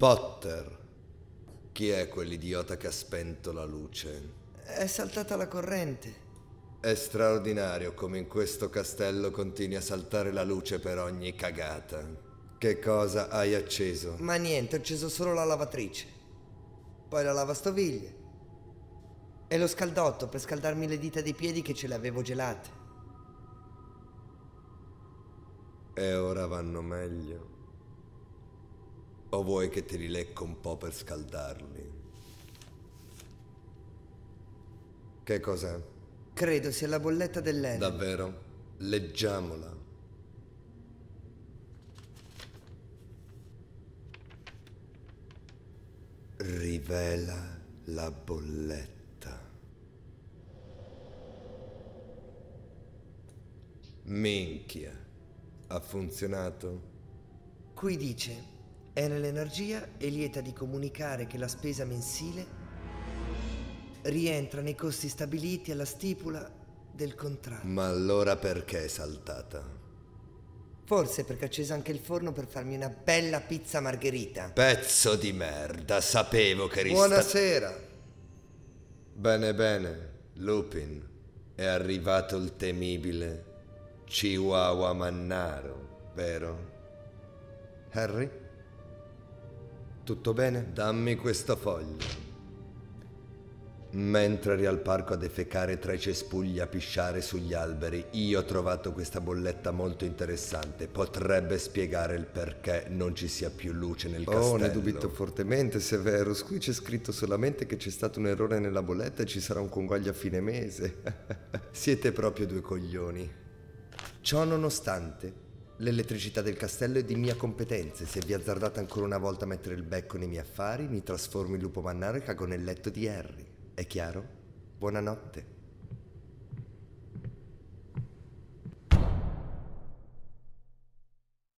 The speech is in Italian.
Potter. Chi è quell'idiota che ha spento la luce? È saltata la corrente. È straordinario come in questo castello continui a saltare la luce per ogni cagata. Che cosa hai acceso? Ma niente, ho acceso solo la lavatrice. Poi la lavastoviglie. E lo scaldotto per scaldarmi le dita dei piedi che ce le avevo gelate. E ora vanno meglio. O vuoi che te li lecco un po' per scaldarli? Che cos'è? Credo sia la bolletta dell'Enel. Davvero? Leggiamola. Rivela la bolletta. Minchia. Ha funzionato? Qui dice Enel Energia è lieta di comunicare che la spesa mensile rientra nei costi stabiliti alla stipula del contratto. Ma allora perché è saltata? Forse perché ho acceso anche il forno per farmi una bella pizza margherita. Pezzo di merda, sapevo che rista... Buonasera. Bene bene, Lupin, è arrivato il temibile Chihuahua Mannaro, vero? Harry? Tutto bene? Dammi questa foglia. Mentre eri al parco a defecare tra i cespugli a pisciare sugli alberi, io ho trovato questa bolletta molto interessante. Potrebbe spiegare il perché non ci sia più luce nel castello. Oh, ne dubito fortemente, Severus. Qui c'è scritto solamente che c'è stato un errore nella bolletta e ci sarà un conguaglio a fine mese. Siete proprio due coglioni. Ciò nonostante, L'elettricità del castello è di mia competenza e se vi azzardate ancora una volta a mettere il becco nei miei affari, mi trasformo in lupo mannaro e cago nel letto di Harry. È chiaro? Buonanotte.